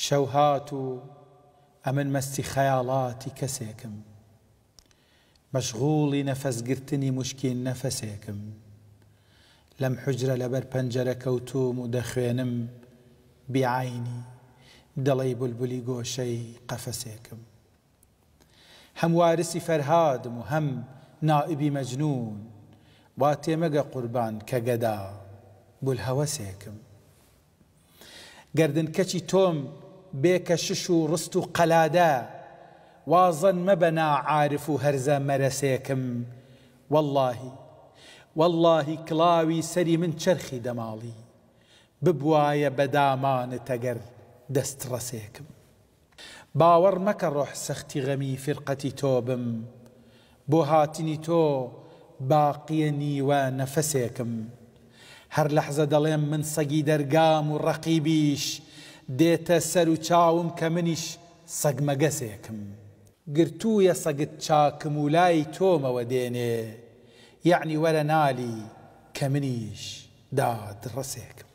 شەوهات أمن مستي خيالاتي كسيكم مشغولي نفس قرتني نەفەسێکم نفسيكم لم حجرة لبر بنجرة و دەخوێنم بعيني دەڵی بولبولی گۆشەی قفسيكم هم وارسي فەرهادم و نائبي مجنون مەجنون مقا قربان كقدا کە گەدا بول هەوەسێکم گردن بێکەشش ششو رستو قلادا قەلادە وازن مەبە ناعاعرف هرزا هەرزە والله والله كلاوي کڵاوی من شرخي دمالي ببوايا بدامان تقر دست رسيكم باور ڕۆح سەختی غەمی فرقەتی تۆ بم بۆ هاتنی تۆ باقیە ونفسيكم هر لحظه لەحزە من صقي درقام ورقيبيش دێتە سەر و چاوم کە منیش سەگمەگەسێکم گرتوویە سەگت چاکم و لای تۆمەوە دێنێ یعنی وەرە نالی کە منیش داد ڕسێکم